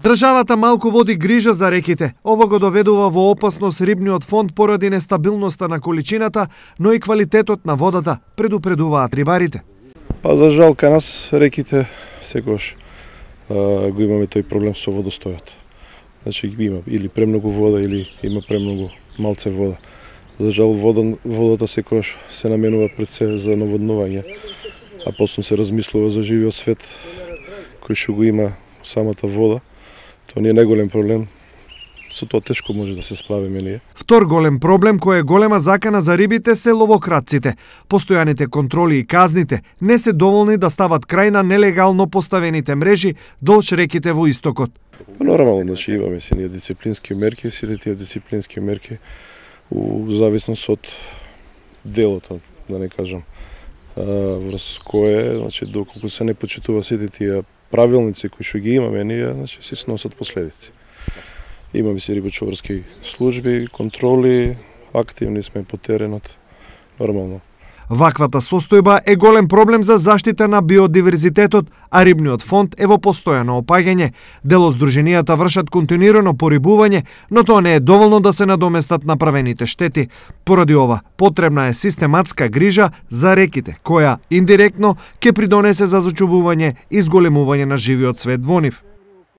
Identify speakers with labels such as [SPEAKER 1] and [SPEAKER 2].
[SPEAKER 1] Државата малку води грижа за реките. Ово го доведува во опасност рибниот фонд поради нестабилноста на количината, но и квалитетот на водата, предупредуваат рибарите.
[SPEAKER 2] Па за жал кај нас реките секогаш го имаме тој проблем со водостојот. Значи има или премногу вода или има премногу малце вода. За жал вода, водата секогаш се наменува пред се за наводнување, а после се размислува за живиот свет кој што го има самата вода Тоа не е најголем проблем. Со тоа тешко може да се справиме ние.
[SPEAKER 1] Втор голем проблем кој е голема закана за рибите се ловократците. Постојаните контроли и казните не се доволни да стават крај на нелегално поставените мрежи долж реките во истокот.
[SPEAKER 2] Па нормално, значи имаме си ние дисциплински мерки, сите тие дисциплински мерки у зависност од делот, да не кажам, врз кое, значи, доколку се не почитува сите тие правилници кои што ги имаме ние, значи, се сносат последици. Имаме си рибачоварски служби, контроли, активни сме по теренот, нормално.
[SPEAKER 1] Ваквата состојба е голем проблем за заштита на биодиверзитетот, а рибниот фонд е во постојано опаѓање. Дело здруженијата вршат континуирано порибување, но тоа не е доволно да се надоместат направените штети. Поради ова, потребна е систематска грижа за реките, која индиректно ќе придонесе за зачувување и зголемување на живиот свет во нив.